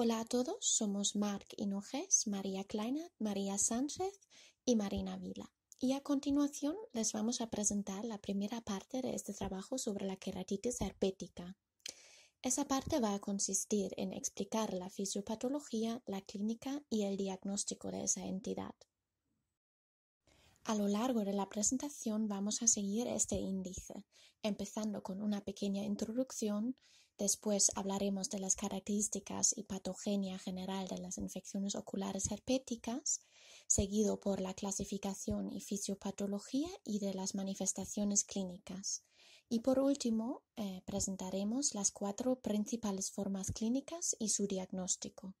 Hola a todos, somos Marc Inujes, María Kleinert, María Sánchez y Marina Vila. Y a continuación les vamos a presentar la primera parte de este trabajo sobre la queratitis herpética. Esa parte va a consistir en explicar la fisiopatología, la clínica y el diagnóstico de esa entidad. A lo largo de la presentación vamos a seguir este índice, empezando con una pequeña introducción, Después hablaremos de las características y patogenia general de las infecciones oculares herpéticas, seguido por la clasificación y fisiopatología y de las manifestaciones clínicas. Y por último, eh, presentaremos las cuatro principales formas clínicas y su diagnóstico.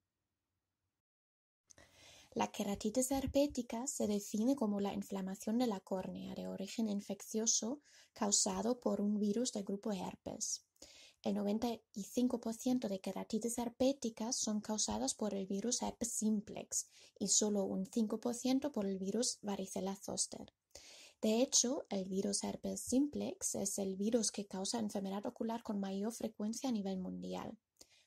La queratitis herpética se define como la inflamación de la córnea de origen infeccioso causado por un virus del grupo herpes. El 95% de queratitis herpéticas son causadas por el virus herpes simplex y solo un 5% por el virus varicela zoster. De hecho, el virus herpes simplex es el virus que causa enfermedad ocular con mayor frecuencia a nivel mundial.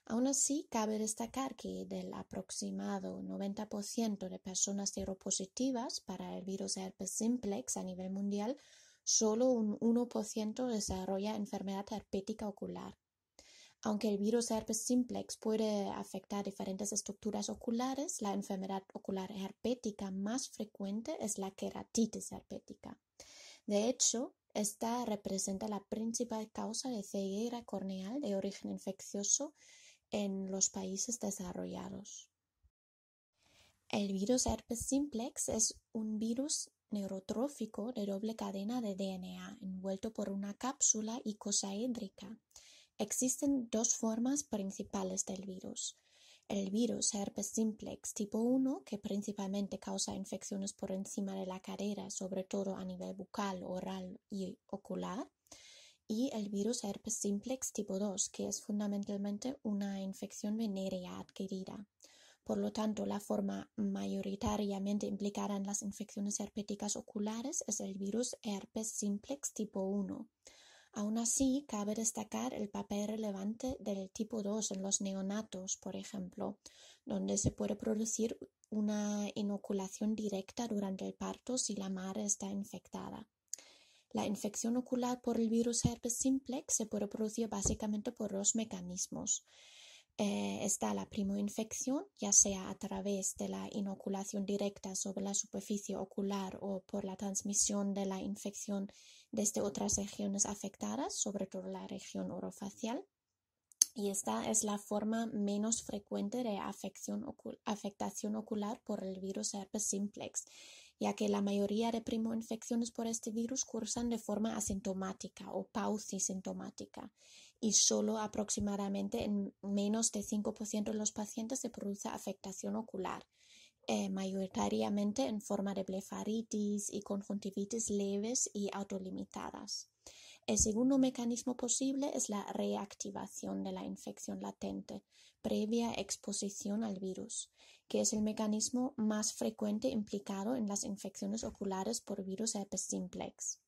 Aún así, cabe destacar que del aproximado 90% de personas seropositivas para el virus herpes simplex a nivel mundial, solo un 1% desarrolla enfermedad herpética ocular. Aunque el virus herpes simplex puede afectar diferentes estructuras oculares, la enfermedad ocular herpética más frecuente es la queratitis herpética. De hecho, esta representa la principal causa de ceguera corneal de origen infeccioso en los países desarrollados. El virus herpes simplex es un virus neurotrófico de doble cadena de DNA envuelto por una cápsula icosaédrica Existen dos formas principales del virus. El virus herpes simplex tipo 1, que principalmente causa infecciones por encima de la cadera, sobre todo a nivel bucal, oral y ocular, y el virus herpes simplex tipo 2, que es fundamentalmente una infección venérea adquirida. Por lo tanto, la forma mayoritariamente implicada en las infecciones herpéticas oculares es el virus herpes simplex tipo 1 Aún así, cabe destacar el papel relevante del tipo 2 en los neonatos, por ejemplo, donde se puede producir una inoculación directa durante el parto si la madre está infectada. La infección ocular por el virus herpes simplex se puede producir básicamente por dos mecanismos. Eh, está la primoinfección, ya sea a través de la inoculación directa sobre la superficie ocular o por la transmisión de la infección desde otras regiones afectadas, sobre todo la región orofacial. Y esta es la forma menos frecuente de afectación ocular por el virus herpes simplex, ya que la mayoría de primoinfecciones por este virus cursan de forma asintomática o pausisintomática y solo aproximadamente en menos de 5% de los pacientes se produce afectación ocular eh, mayoritariamente en forma de blefaritis y conjuntivitis leves y autolimitadas. El segundo mecanismo posible es la reactivación de la infección latente previa exposición al virus, que es el mecanismo más frecuente implicado en las infecciones oculares por virus herpes simplex.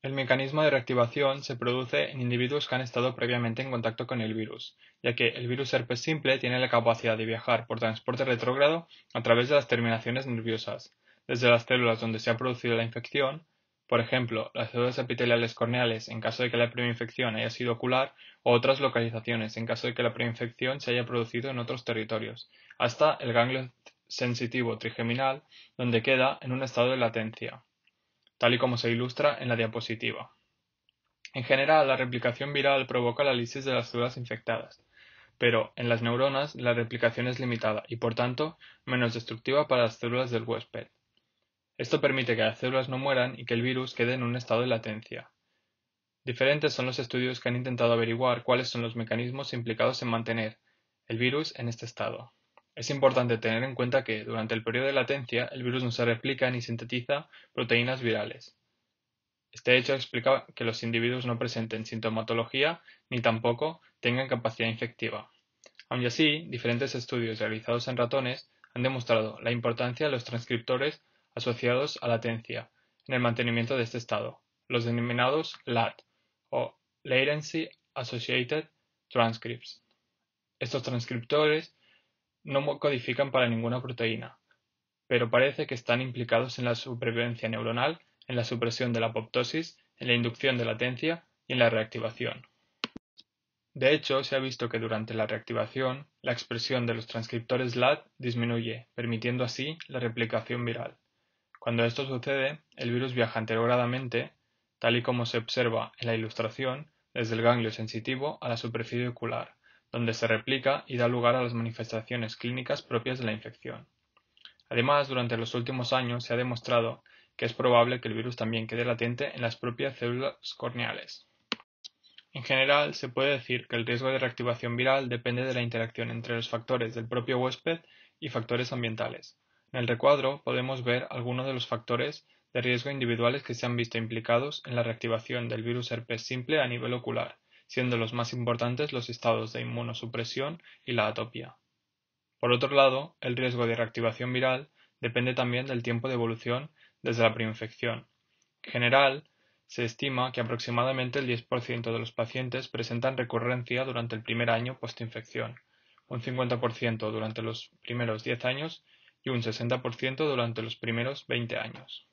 El mecanismo de reactivación se produce en individuos que han estado previamente en contacto con el virus, ya que el virus herpes simple tiene la capacidad de viajar por transporte retrógrado a través de las terminaciones nerviosas, desde las células donde se ha producido la infección, por ejemplo, las células epiteliales corneales en caso de que la preinfección haya sido ocular, o otras localizaciones en caso de que la preinfección se haya producido en otros territorios, hasta el ganglio sensitivo trigeminal, donde queda en un estado de latencia, tal y como se ilustra en la diapositiva. En general, la replicación viral provoca la lisis de las células infectadas, pero en las neuronas la replicación es limitada y por tanto menos destructiva para las células del huésped. Esto permite que las células no mueran y que el virus quede en un estado de latencia. Diferentes son los estudios que han intentado averiguar cuáles son los mecanismos implicados en mantener el virus en este estado. Es importante tener en cuenta que durante el periodo de latencia el virus no se replica ni sintetiza proteínas virales. Este hecho explica que los individuos no presenten sintomatología ni tampoco tengan capacidad infectiva. Aun así, diferentes estudios realizados en ratones han demostrado la importancia de los transcriptores asociados a latencia en el mantenimiento de este estado, los denominados LAT o Latency Associated Transcripts. Estos transcriptores no codifican para ninguna proteína, pero parece que están implicados en la supervivencia neuronal, en la supresión de la apoptosis, en la inducción de latencia y en la reactivación. De hecho, se ha visto que durante la reactivación, la expresión de los transcriptores LAT disminuye, permitiendo así la replicación viral. Cuando esto sucede, el virus viaja anterogradamente, tal y como se observa en la ilustración, desde el ganglio sensitivo a la superficie ocular, donde se replica y da lugar a las manifestaciones clínicas propias de la infección. Además, durante los últimos años se ha demostrado que es probable que el virus también quede latente en las propias células corneales. En general, se puede decir que el riesgo de reactivación viral depende de la interacción entre los factores del propio huésped y factores ambientales. En el recuadro podemos ver algunos de los factores de riesgo individuales que se han visto implicados en la reactivación del virus herpes simple a nivel ocular, siendo los más importantes los estados de inmunosupresión y la atopia. Por otro lado, el riesgo de reactivación viral depende también del tiempo de evolución desde la preinfección. En general, se estima que aproximadamente el 10% de los pacientes presentan recurrencia durante el primer año postinfección, un 50% durante los primeros 10 años y un 60% durante los primeros 20 años.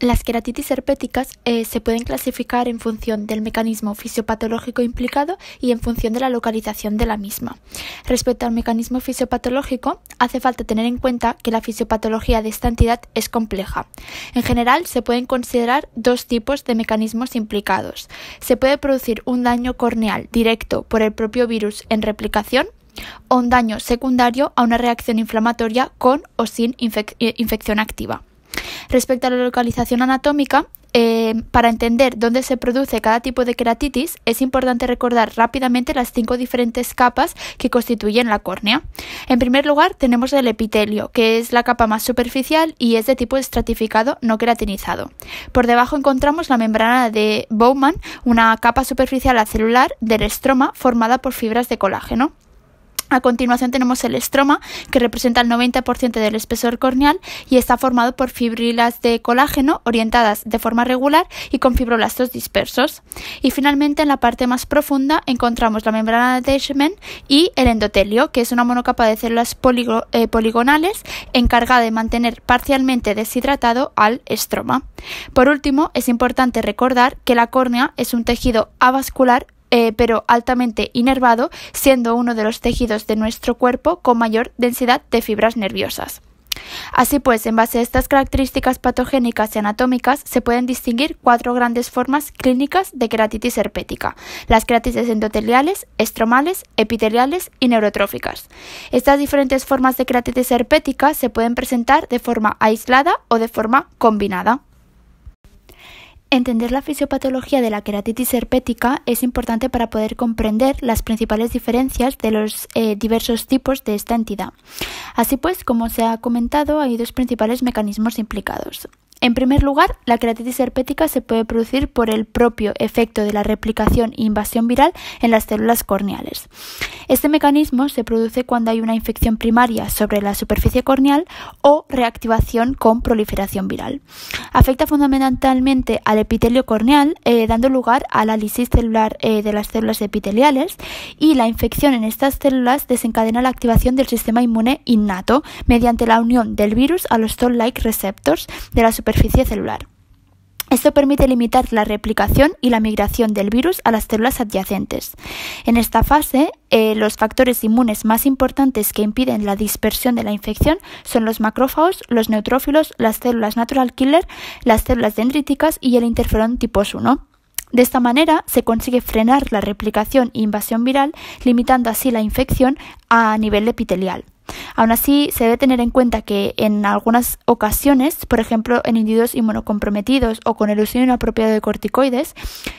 Las queratitis herpéticas eh, se pueden clasificar en función del mecanismo fisiopatológico implicado y en función de la localización de la misma. Respecto al mecanismo fisiopatológico, hace falta tener en cuenta que la fisiopatología de esta entidad es compleja. En general, se pueden considerar dos tipos de mecanismos implicados. Se puede producir un daño corneal directo por el propio virus en replicación o un daño secundario a una reacción inflamatoria con o sin eh, infección activa. Respecto a la localización anatómica, eh, para entender dónde se produce cada tipo de queratitis, es importante recordar rápidamente las cinco diferentes capas que constituyen la córnea. En primer lugar, tenemos el epitelio, que es la capa más superficial y es de tipo estratificado no queratinizado. Por debajo encontramos la membrana de Bowman, una capa superficial celular del estroma formada por fibras de colágeno. A continuación tenemos el estroma, que representa el 90% del espesor corneal y está formado por fibrilas de colágeno orientadas de forma regular y con fibroblastos dispersos. Y finalmente en la parte más profunda encontramos la membrana de Deshman y el endotelio, que es una monocapa de células eh, poligonales encargada de mantener parcialmente deshidratado al estroma. Por último, es importante recordar que la córnea es un tejido avascular eh, pero altamente inervado, siendo uno de los tejidos de nuestro cuerpo con mayor densidad de fibras nerviosas. Así pues, en base a estas características patogénicas y anatómicas, se pueden distinguir cuatro grandes formas clínicas de queratitis herpética: las queratitis endoteliales, estromales, epiteliales y neurotróficas. Estas diferentes formas de queratitis herpética se pueden presentar de forma aislada o de forma combinada. Entender la fisiopatología de la queratitis herpética es importante para poder comprender las principales diferencias de los eh, diversos tipos de esta entidad. Así pues, como se ha comentado, hay dos principales mecanismos implicados. En primer lugar, la queratitis herpética se puede producir por el propio efecto de la replicación e invasión viral en las células corneales. Este mecanismo se produce cuando hay una infección primaria sobre la superficie corneal o reactivación con proliferación viral. Afecta fundamentalmente al epitelio corneal, eh, dando lugar a la lisis celular eh, de las células epiteliales y la infección en estas células desencadena la activación del sistema inmune innato mediante la unión del virus a los toll-like receptors de la superficie superficie celular. Esto permite limitar la replicación y la migración del virus a las células adyacentes. En esta fase, eh, los factores inmunes más importantes que impiden la dispersión de la infección son los macrófagos, los neutrófilos, las células natural killer, las células dendríticas y el interferón tipo 1. De esta manera se consigue frenar la replicación e invasión viral, limitando así la infección a nivel epitelial. Aún así, se debe tener en cuenta que en algunas ocasiones, por ejemplo en individuos inmunocomprometidos o con el uso inapropiado de corticoides,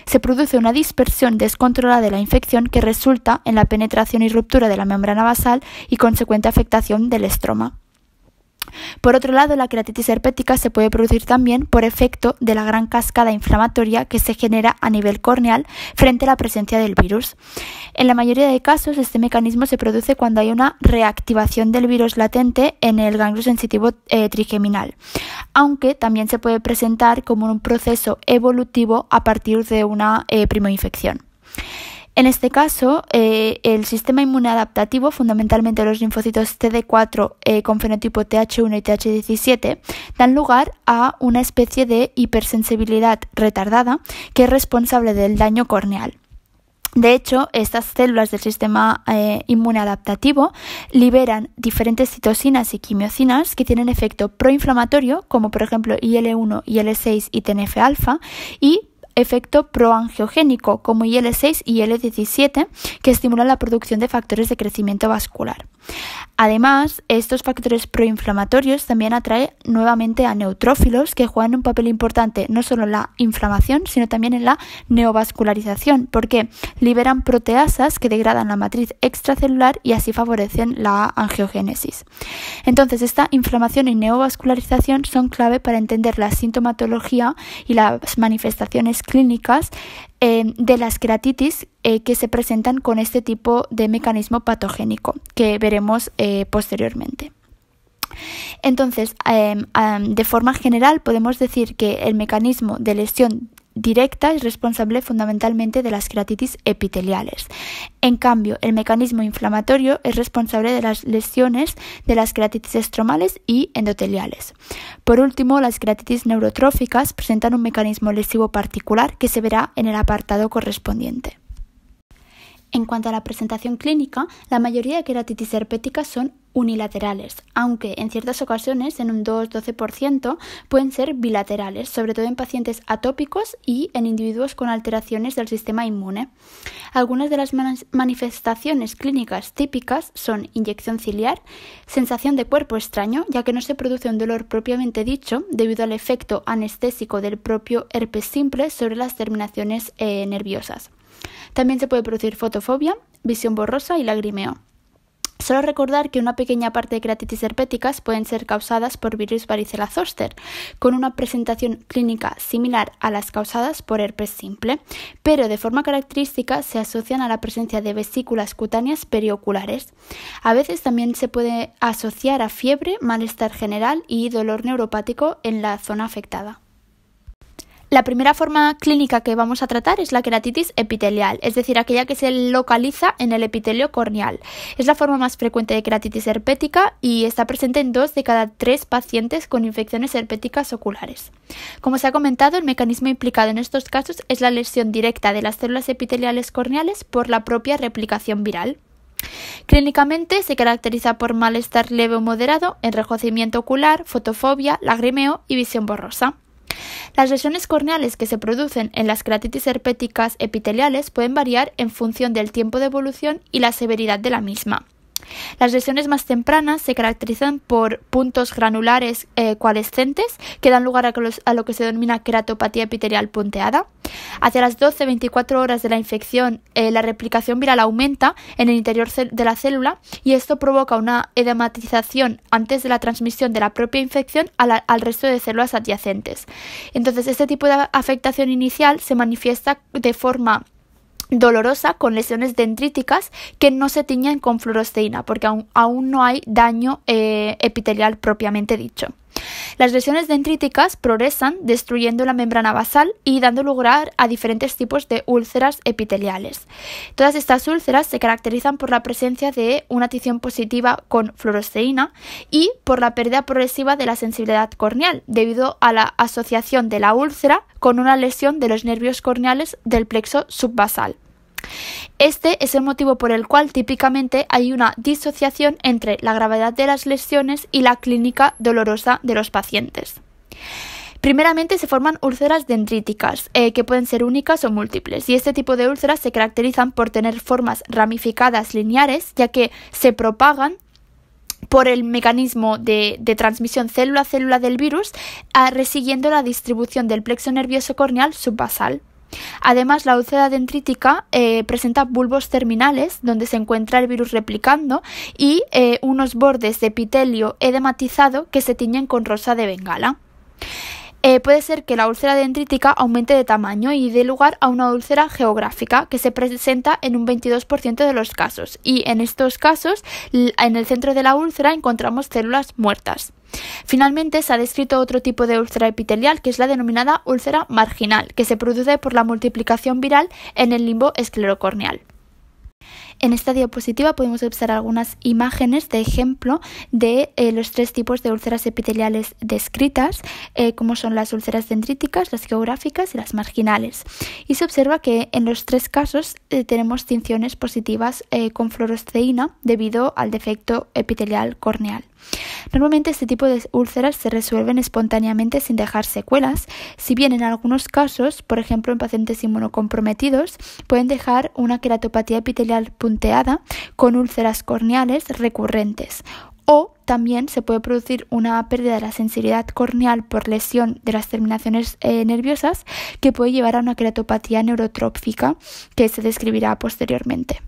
se produce una dispersión descontrolada de la infección que resulta en la penetración y ruptura de la membrana basal y consecuente afectación del estroma. Por otro lado, la creatitis herpética se puede producir también por efecto de la gran cascada inflamatoria que se genera a nivel corneal frente a la presencia del virus. En la mayoría de casos, este mecanismo se produce cuando hay una reactivación del virus latente en el ganglio sensitivo eh, trigeminal, aunque también se puede presentar como un proceso evolutivo a partir de una eh, primoinfección. En este caso, eh, el sistema inmune adaptativo, fundamentalmente los linfocitos td 4 eh, con fenotipo TH1 y TH17, dan lugar a una especie de hipersensibilidad retardada que es responsable del daño corneal. De hecho, estas células del sistema eh, inmune adaptativo liberan diferentes citosinas y quimiocinas que tienen efecto proinflamatorio, como por ejemplo IL-1, IL-6 y TNF-alfa, y efecto proangiogénico como IL6 y IL17 que estimulan la producción de factores de crecimiento vascular. Además, estos factores proinflamatorios también atraen nuevamente a neutrófilos que juegan un papel importante no solo en la inflamación, sino también en la neovascularización, porque liberan proteasas que degradan la matriz extracelular y así favorecen la angiogénesis. Entonces, esta inflamación y neovascularización son clave para entender la sintomatología y las manifestaciones clínicas Em, de las keratitis eh, que se presentan con este tipo de mecanismo patogénico que veremos eh, posteriormente. Entonces, em, de forma general podemos decir que el mecanismo de lesión directa es responsable fundamentalmente de las creatitis epiteliales. En cambio, el mecanismo inflamatorio es responsable de las lesiones de las creatitis estromales y endoteliales. Por último, las creatitis neurotróficas presentan un mecanismo lesivo particular que se verá en el apartado correspondiente. En cuanto a la presentación clínica, la mayoría de queratitis herpéticas son unilaterales, aunque en ciertas ocasiones, en un 2-12%, pueden ser bilaterales, sobre todo en pacientes atópicos y en individuos con alteraciones del sistema inmune. Algunas de las manifestaciones clínicas típicas son inyección ciliar, sensación de cuerpo extraño, ya que no se produce un dolor propiamente dicho debido al efecto anestésico del propio herpes simple sobre las terminaciones eh, nerviosas también se puede producir fotofobia, visión borrosa y lagrimeo. Solo recordar que una pequeña parte de creatitis herpéticas pueden ser causadas por virus varicela zoster, con una presentación clínica similar a las causadas por herpes simple, pero de forma característica se asocian a la presencia de vesículas cutáneas perioculares. A veces también se puede asociar a fiebre, malestar general y dolor neuropático en la zona afectada. La primera forma clínica que vamos a tratar es la queratitis epitelial, es decir, aquella que se localiza en el epitelio corneal. Es la forma más frecuente de queratitis herpética y está presente en dos de cada tres pacientes con infecciones herpéticas oculares. Como se ha comentado, el mecanismo implicado en estos casos es la lesión directa de las células epiteliales corneales por la propia replicación viral. Clínicamente se caracteriza por malestar leve o moderado, enrejocimiento ocular, fotofobia, lagrimeo y visión borrosa. Las lesiones corneales que se producen en las keratitis herpéticas epiteliales pueden variar en función del tiempo de evolución y la severidad de la misma. Las lesiones más tempranas se caracterizan por puntos granulares eh, coalescentes que dan lugar a, lo que se denomina queratopatía epitelial punteada. Hacia las 12-24 horas de la infección, eh, la replicación viral aumenta en el interior de la célula y esto provoca una edematización antes de la transmisión de la propia infección al resto de células adyacentes. Entonces, este tipo de afectación inicial se manifiesta de forma dolorosa con lesiones dendríticas que no se tiñen con fluorosteína porque aún, no hay daño eh, epitelial propiamente dicho. Las lesiones dendríticas progresan destruyendo la membrana basal y dando lugar a diferentes tipos de úlceras epiteliales. Todas estas úlceras se caracterizan por la presencia de una tición positiva con fluoroseína y por la pérdida progresiva de la sensibilidad corneal debido a la asociación de la úlcera con una lesión de los nervios corneales del plexo subbasal. Este es el motivo por el cual típicamente hay una disociación entre la gravedad de las lesiones y la clínica dolorosa de los pacientes. Primeramente se forman úlceras dendríticas, eh, que pueden ser únicas o múltiples, y este tipo de úlceras se caracterizan por tener formas ramificadas lineares, ya que se propagan por el mecanismo de, transmisión célula a célula del virus, ah, resiguiendo la distribución del plexo nervioso corneal subbasal. Además, la úlcera dendrítica eh, presenta bulbos terminales donde se encuentra el virus replicando y eh, unos bordes de epitelio edematizado que se tiñen con rosa de bengala. Eh, puede ser que la úlcera dendrítica aumente de tamaño y dé lugar a una úlcera geográfica que se presenta en un 22% de los casos y en estos casos en el centro de la úlcera encontramos células muertas. Finalmente, se ha descrito otro tipo de úlcera epitelial, que es la denominada úlcera marginal, que se produce por la multiplicación viral en el limbo esclerocorneal. En esta diapositiva podemos observar algunas imágenes de ejemplo de eh, los tres tipos de úlceras epiteliales descritas, eh, como son las úlceras dendríticas, las geográficas y las marginales. Y se observa que en los tres casos eh, tenemos tinciones positivas con fluoresceína debido al defecto epitelial corneal. Normalmente este tipo de úlceras se resuelven espontáneamente sin dejar secuelas, si bien en algunos casos, por ejemplo en pacientes inmunocomprometidos, pueden dejar una queratopatía epitelial punteada con úlceras corneales recurrentes o también se puede producir una pérdida de la sensibilidad corneal por lesión de las terminaciones eh, nerviosas que puede llevar a una queratopatía neurotrófica que se describirá posteriormente.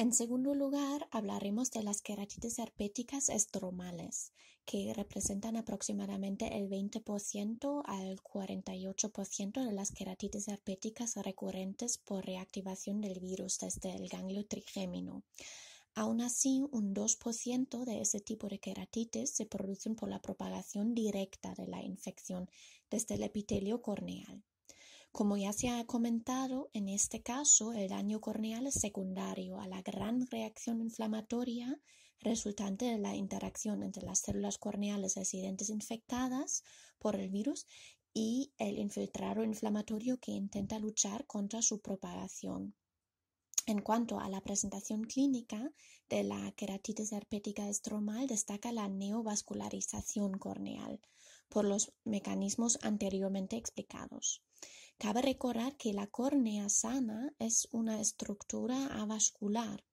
En segundo lugar, hablaremos de las queratitis herpéticas estromales, que representan aproximadamente el 20% al 48% de las queratitis herpéticas recurrentes por reactivación del virus desde el ganglio trigémino. Aún así, un 2% de ese tipo de queratitis se producen por la propagación directa de la infección desde el epitelio corneal. Como ya se ha comentado, en este caso el daño corneal es secundario a la gran reacción inflamatoria resultante de la interacción entre las células corneales residentes infectadas por el virus y el infiltrado inflamatorio que intenta luchar contra su propagación. En cuanto a la presentación clínica de la queratitis herpética estromal, destaca la neovascularización corneal por los mecanismos anteriormente explicados. Cabe recordar que la córnea sana es una estructura avascular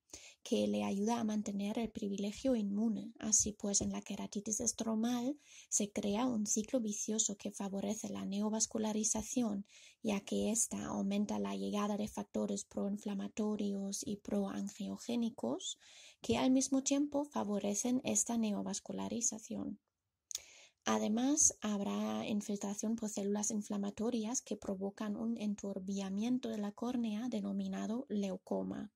que le ayuda a mantener el privilegio inmune. Así pues, en la queratitis estromal se crea un ciclo vicioso que favorece la neovascularización, ya que ésta aumenta la llegada de factores proinflamatorios y proangiogénicos que al mismo tiempo favorecen esta neovascularización. Además, habrá infiltración por células inflamatorias que provocan un enturbiamiento de la córnea denominado leucoma.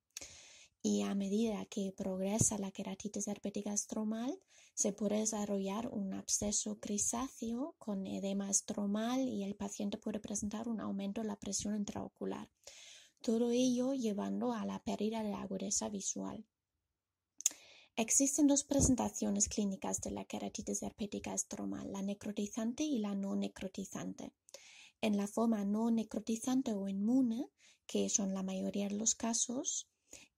Y a medida que progresa la queratitis herpética estromal, se puede desarrollar un absceso crisáceo con edema estromal y el paciente puede presentar un aumento de la presión intraocular. Todo ello llevando a la pérdida de la agudeza visual. Existen dos presentaciones clínicas de la queratitis herpética estromal, la necrotizante y la no necrotizante. En la forma no necrotizante o inmune, que son la mayoría de los casos,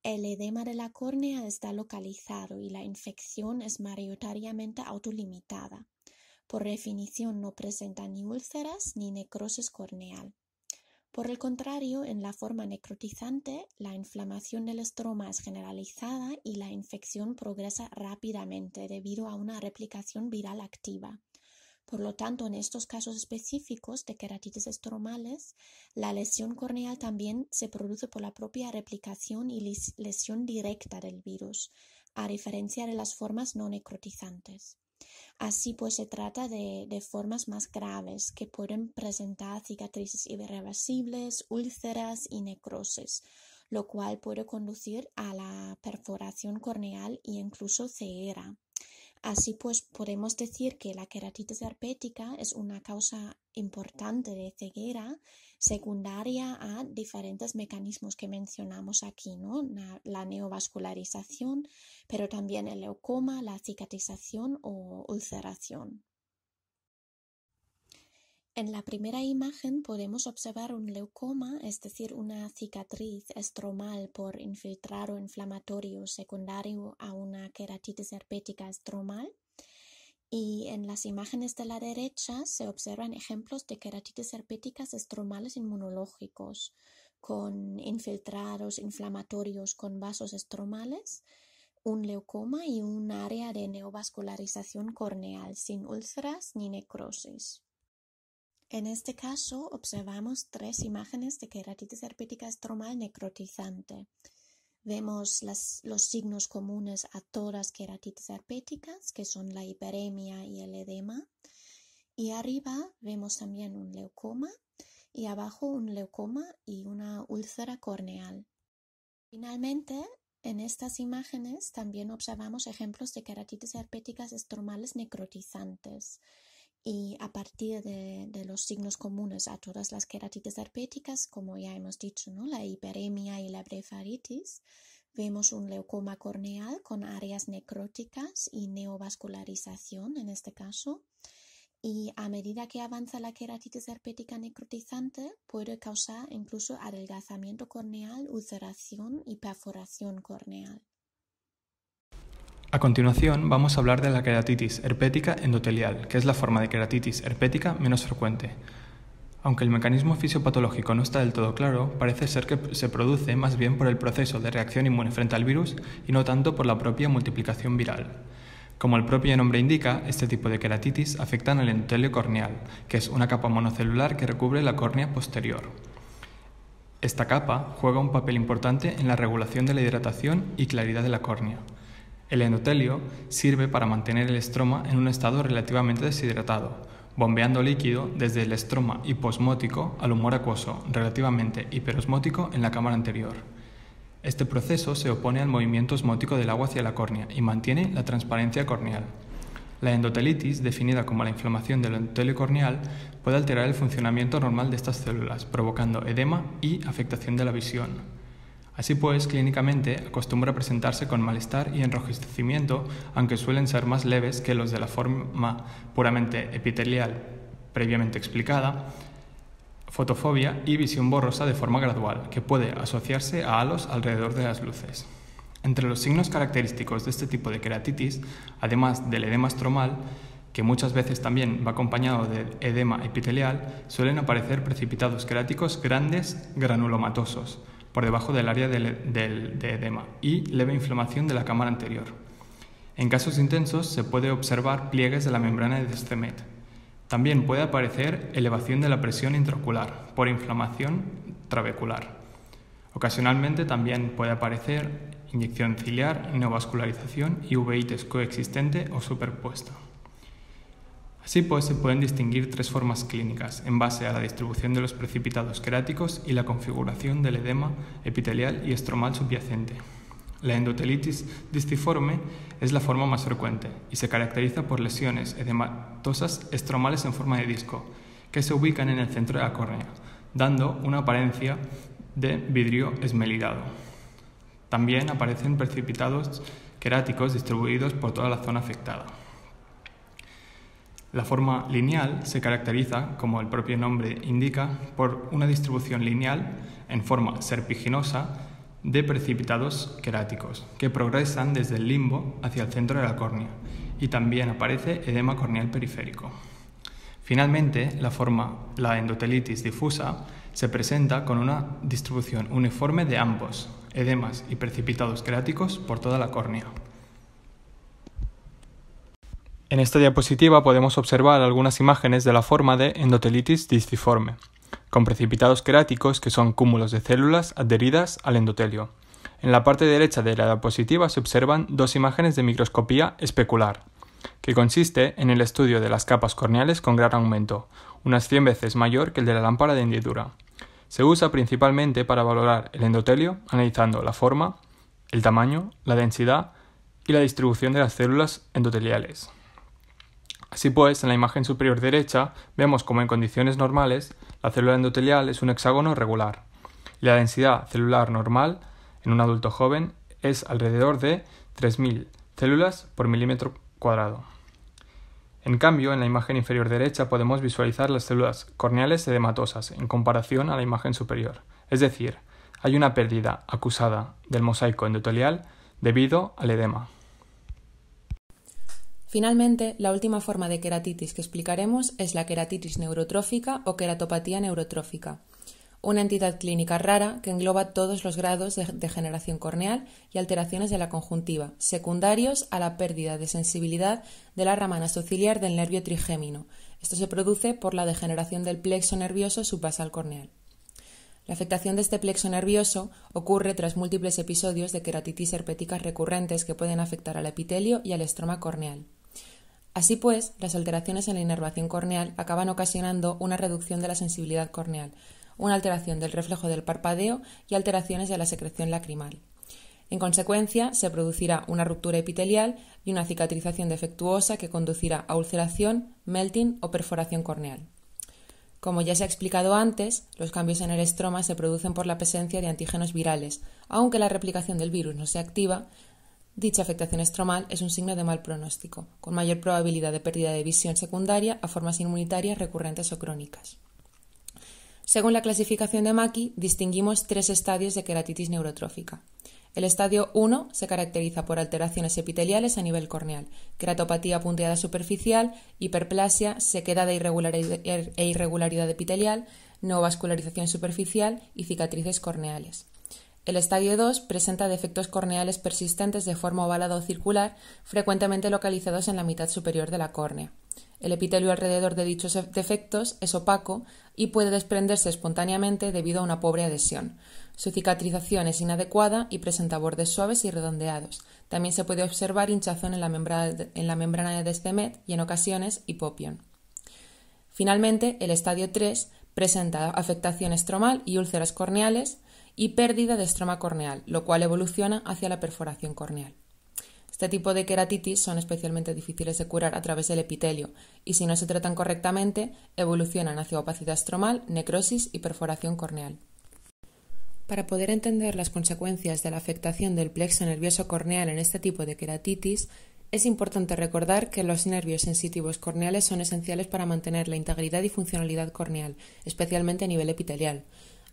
el edema de la córnea está localizado y la infección es mayoritariamente autolimitada. Por definición no presenta ni úlceras ni necrosis corneal. Por el contrario, en la forma necrotizante, la inflamación del estroma es generalizada y la infección progresa rápidamente debido a una replicación viral activa. Por lo tanto, en estos casos específicos de queratitis estromales, la lesión corneal también se produce por la propia replicación y lesión directa del virus, a diferencia de las formas no necrotizantes. Así pues, se trata de, de formas más graves que pueden presentar cicatrices irreversibles, úlceras y necrosis, lo cual puede conducir a la perforación corneal e incluso ceguera. Así pues, podemos decir que la queratitis herpética es una causa importante de ceguera secundaria a diferentes mecanismos que mencionamos aquí, ¿no? La, neovascularización, pero también el leucoma, la cicatrización o ulceración. En la primera imagen podemos observar un leucoma, es decir, una cicatriz estromal por infiltrado inflamatorio secundario a una queratitis herpética estromal. Y en las imágenes de la derecha se observan ejemplos de queratitis herpéticas estromales inmunológicos, con infiltrados inflamatorios con vasos estromales, un leucoma y un área de neovascularización corneal sin úlceras ni necrosis. En este caso observamos tres imágenes de queratitis herpética estromal necrotizante. Vemos los signos comunes a todas las queratitis herpéticas, que son la hiperemia y el edema. Y arriba vemos también un leucoma y abajo un leucoma y una úlcera corneal. Finalmente, en estas imágenes también observamos ejemplos de queratitis herpéticas estromales necrotizantes y a partir de, los signos comunes a todas las queratitis herpéticas, como ya hemos dicho, ¿no? la hiperemia y la brefaritis, vemos un leucoma corneal con áreas necróticas y neovascularización en este caso. Y a medida que avanza la queratitis herpética necrotizante, puede causar incluso adelgazamiento corneal, ulceración y perforación corneal. A continuación vamos a hablar de la queratitis herpética endotelial, que es la forma de queratitis herpética menos frecuente. Aunque el mecanismo fisiopatológico no está del todo claro, parece ser que se produce más bien por el proceso de reacción inmune frente al virus y no tanto por la propia multiplicación viral. Como el propio nombre indica, este tipo de queratitis afecta al endotelio corneal, que es una capa monocelular que recubre la córnea posterior. Esta capa juega un papel importante en la regulación de la hidratación y claridad de la córnea. El endotelio sirve para mantener el estroma en un estado relativamente deshidratado, bombeando líquido desde el estroma hiposmótico al humor acuoso, relativamente hiperosmótico en la cámara anterior. Este proceso se opone al movimiento osmótico del agua hacia la córnea y mantiene la transparencia corneal. La endotelitis, definida como la inflamación del endotelio corneal, puede alterar el funcionamiento normal de estas células, provocando edema y afectación de la visión. Así pues, clínicamente acostumbra presentarse con malestar y enrojecimiento, aunque suelen ser más leves que los de la forma puramente epitelial previamente explicada, fotofobia y visión borrosa de forma gradual, que puede asociarse a halos alrededor de las luces. Entre los signos característicos de este tipo de queratitis, además del edema estromal, que muchas veces también va acompañado de edema epitelial, suelen aparecer precipitados queráticos grandes granulomatosos, por debajo del área de edema y leve inflamación de la cámara anterior. En casos intensos se puede observar pliegues de la membrana de descemet. También puede aparecer elevación de la presión intraocular por inflamación trabecular. Ocasionalmente también puede aparecer inyección ciliar, neovascularización y uveitis coexistente o superpuesta. Así pues, se pueden distinguir tres formas clínicas en base a la distribución de los precipitados queráticos y la configuración del edema epitelial y estromal subyacente. La endotelitis distiforme es la forma más frecuente y se caracteriza por lesiones edematosas estromales en forma de disco que se ubican en el centro de la córnea, dando una apariencia de vidrio esmelidado. También aparecen precipitados queráticos distribuidos por toda la zona afectada. La forma lineal se caracteriza, como el propio nombre indica, por una distribución lineal en forma serpiginosa de precipitados queráticos que progresan desde el limbo hacia el centro de la córnea y también aparece edema corneal periférico. Finalmente, la forma la endotelitis difusa se presenta con una distribución uniforme de ambos, edemas y precipitados queráticos por toda la córnea. En esta diapositiva podemos observar algunas imágenes de la forma de endotelitis disciforme, con precipitados queráticos que son cúmulos de células adheridas al endotelio. En la parte derecha de la diapositiva se observan dos imágenes de microscopía especular, que consiste en el estudio de las capas corneales con gran aumento, unas 100 veces mayor que el de la lámpara de hendidura. Se usa principalmente para valorar el endotelio, analizando la forma, el tamaño, la densidad y la distribución de las células endoteliales. Así pues, en la imagen superior derecha vemos como en condiciones normales la célula endotelial es un hexágono regular y la densidad celular normal en un adulto joven es alrededor de 3.000 células por milímetro cuadrado. En cambio, en la imagen inferior derecha podemos visualizar las células corneales edematosas en comparación a la imagen superior. Es decir, hay una pérdida acusada del mosaico endotelial debido al edema. Finalmente, la última forma de queratitis que explicaremos es la queratitis neurotrófica o queratopatía neurotrófica, una entidad clínica rara que engloba todos los grados de degeneración corneal y alteraciones de la conjuntiva, secundarios a la pérdida de sensibilidad de la ramana nasociliar del nervio trigémino. Esto se produce por la degeneración del plexo nervioso subbasal corneal. La afectación de este plexo nervioso ocurre tras múltiples episodios de queratitis herpéticas recurrentes que pueden afectar al epitelio y al estroma corneal. Así pues, las alteraciones en la inervación corneal acaban ocasionando una reducción de la sensibilidad corneal, una alteración del reflejo del parpadeo y alteraciones de la secreción lacrimal. En consecuencia, se producirá una ruptura epitelial y una cicatrización defectuosa que conducirá a ulceración, melting o perforación corneal. Como ya se ha explicado antes, los cambios en el estroma se producen por la presencia de antígenos virales, aunque la replicación del virus no se activa, Dicha afectación estromal es un signo de mal pronóstico, con mayor probabilidad de pérdida de visión secundaria a formas inmunitarias recurrentes o crónicas. Según la clasificación de Maki, distinguimos tres estadios de queratitis neurotrófica. El estadio 1 se caracteriza por alteraciones epiteliales a nivel corneal, queratopatía punteada superficial, hiperplasia, sequedad e irregularidad e epitelial, no vascularización superficial y cicatrices corneales. El estadio 2 presenta defectos corneales persistentes de forma ovalada o circular, frecuentemente localizados en la mitad superior de la córnea. El epitelio alrededor de dichos e-, defectos es opaco y puede desprenderse espontáneamente debido a una pobre adhesión. Su cicatrización es inadecuada y presenta bordes suaves y redondeados. También se puede observar hinchazón en la membrana de, en la membrana de y en ocasiones hipopión. Finalmente, el estadio 3 presenta afectación estromal y úlceras corneales, y pérdida de estroma corneal, lo cual evoluciona hacia la perforación corneal. Este tipo de queratitis son especialmente difíciles de curar a través del epitelio y si no se tratan correctamente evolucionan hacia opacidad estromal, necrosis y perforación corneal. Para poder entender las consecuencias de la afectación del plexo nervioso corneal en este tipo de queratitis, es importante recordar que los nervios sensitivos corneales son esenciales para mantener la integridad y funcionalidad corneal, especialmente a nivel epitelial.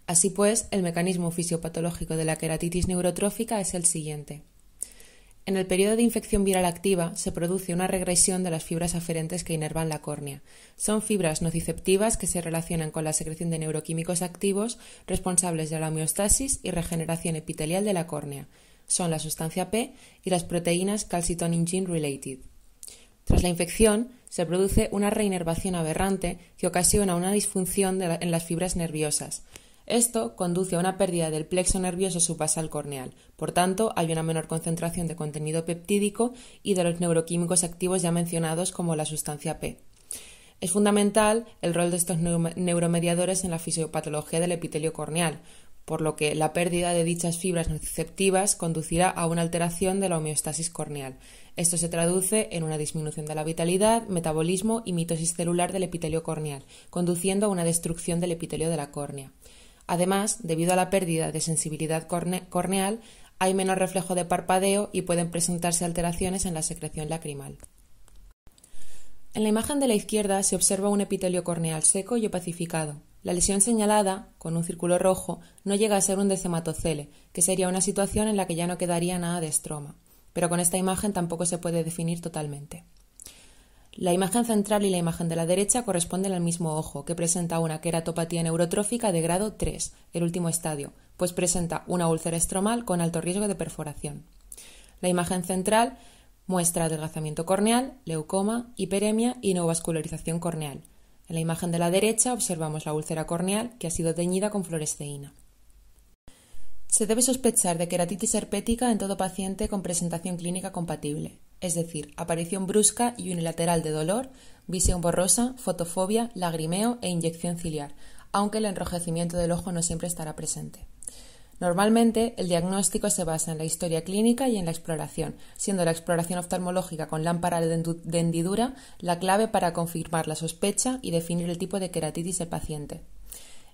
Así pues, el mecanismo fisiopatológico de la queratitis neurotrófica es el siguiente. En el periodo de infección viral activa se produce una regresión de las fibras aferentes que inervan la córnea. Son fibras nociceptivas que se relacionan con la secreción de neuroquímicos activos responsables de la homeostasis y regeneración epitelial de la córnea. Son la sustancia P y las proteínas calcitonin gene related. Tras la infección, se produce una reinervación aberrante que ocasiona una disfunción en las fibras nerviosas, esto conduce a una pérdida del plexo nervioso subbasal corneal. Por tanto, hay una menor concentración de contenido peptídico y de los neuroquímicos activos ya mencionados como la sustancia P. Es fundamental el rol de estos neuromediadores en la fisiopatología del epitelio corneal, por lo que la pérdida de dichas fibras nociceptivas conducirá a una alteración de la homeostasis corneal. Esto se traduce en una disminución de la vitalidad, metabolismo y mitosis celular del epitelio corneal, conduciendo a una destrucción del epitelio de la córnea. Además, debido a la pérdida de sensibilidad corneal, hay menos reflejo de parpadeo y pueden presentarse alteraciones en la secreción lacrimal. En la imagen de la izquierda se observa un epitelio corneal seco y opacificado. La lesión señalada, con un círculo rojo, no llega a ser un decematocele, que sería una situación en la que ya no quedaría nada de estroma, pero con esta imagen tampoco se puede definir totalmente. La imagen central y la imagen de la derecha corresponden al mismo ojo, que presenta una queratopatía neurotrófica de grado 3, el último estadio, pues presenta una úlcera estromal con alto riesgo de perforación. La imagen central muestra adelgazamiento corneal, leucoma, hiperemia y neovascularización corneal. En la imagen de la derecha observamos la úlcera corneal que ha sido teñida con fluoresceína. Se debe sospechar de queratitis herpética en todo paciente con presentación clínica compatible es decir, aparición brusca y unilateral de dolor, visión borrosa, fotofobia, lagrimeo e inyección ciliar, aunque el enrojecimiento del ojo no siempre estará presente. Normalmente, el diagnóstico se basa en la historia clínica y en la exploración, siendo la exploración oftalmológica con lámpara de hendidura la clave para confirmar la sospecha y definir el tipo de queratitis del paciente.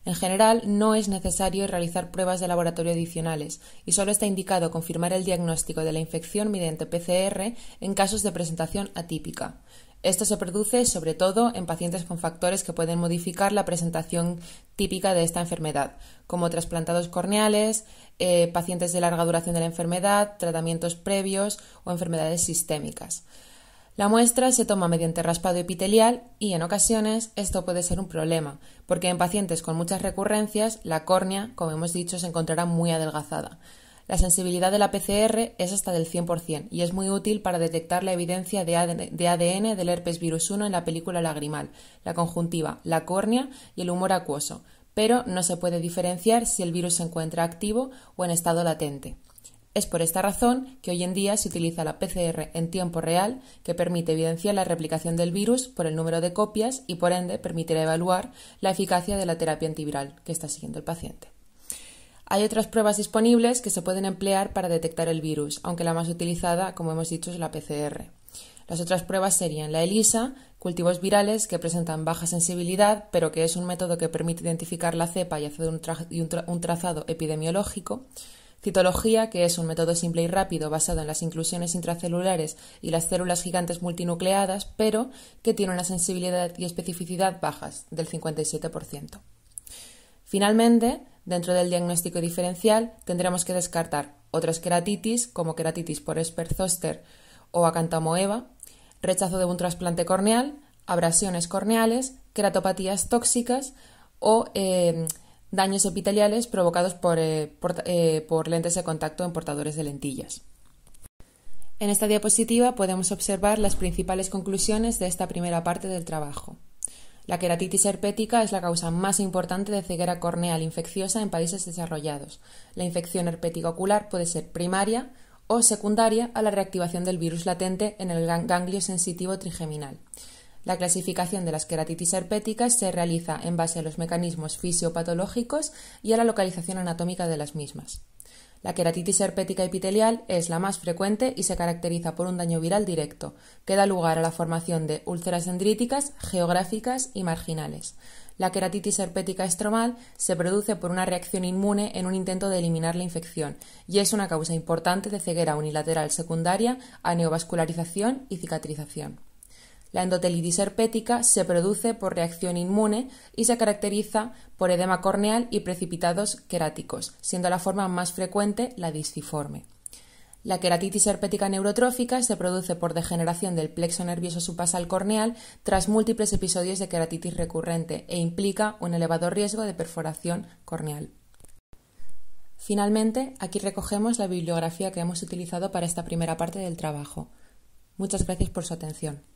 En general, no es necesario realizar pruebas de laboratorio adicionales y solo está indicado confirmar el diagnóstico de la infección mediante PCR en casos de presentación atípica. Esto se produce sobre todo en pacientes con factores que pueden modificar la presentación típica de esta enfermedad, como trasplantados corneales, eh, pacientes de larga duración de la enfermedad, tratamientos previos o enfermedades sistémicas. La muestra se toma mediante raspado epitelial y en ocasiones esto puede ser un problema, porque en pacientes con muchas recurrencias la córnea, como hemos dicho, se encontrará muy adelgazada. La sensibilidad de la PCR es hasta del 100% y es muy útil para detectar la evidencia de ADN del herpes virus 1 en la película lagrimal, la conjuntiva, la córnea y el humor acuoso, pero no se puede diferenciar si el virus se encuentra activo o en estado latente. Es por esta razón que hoy en día se utiliza la PCR en tiempo real, que permite evidenciar la replicación del virus por el número de copias y por ende permitirá evaluar la eficacia de la terapia antiviral que está siguiendo el paciente. Hay otras pruebas disponibles que se pueden emplear para detectar el virus, aunque la más utilizada, como hemos dicho, es la PCR. Las otras pruebas serían la ELISA, cultivos virales que presentan baja sensibilidad, pero que es un método que permite identificar la cepa y hacer un, un trazado epidemiológico, Citología, que es un método simple y rápido basado en las inclusiones intracelulares y las células gigantes multinucleadas, pero que tiene una sensibilidad y especificidad bajas, del 57%. Finalmente, dentro del diagnóstico diferencial, tendremos que descartar otras queratitis, como queratitis por esper o acantamoeba, rechazo de un trasplante corneal, abrasiones corneales, queratopatías tóxicas o eh, daños epiteliales provocados eh, eh, por, lentes de contacto en portadores de lentillas. En esta diapositiva podemos observar las principales conclusiones de esta primera parte del trabajo. La queratitis herpética es la causa más importante de ceguera corneal infecciosa en países desarrollados. La infección herpética ocular puede ser primaria o secundaria a la reactivación del virus latente en el ganglio sensitivo trigeminal. La clasificación de las queratitis herpéticas se realiza en base a los mecanismos fisiopatológicos y a la localización anatómica de las mismas. La queratitis herpética epitelial es la más frecuente y se caracteriza por un daño viral directo, que da lugar a la formación de úlceras dendríticas, geográficas y marginales. La queratitis herpética estromal se produce por una reacción inmune en un intento de eliminar la infección y es una causa importante de ceguera unilateral secundaria a neovascularización y cicatrización. La endotelitis herpética se produce por reacción inmune y se caracteriza por edema corneal y precipitados queráticos, siendo la forma más frecuente la disciforme. La queratitis herpética neurotrófica se produce por degeneración del plexo nervioso subasal corneal tras múltiples episodios de queratitis recurrente e implica un elevado riesgo de perforación corneal. Finalmente, aquí recogemos la bibliografía que hemos utilizado para esta primera parte del trabajo. Muchas gracias por su atención.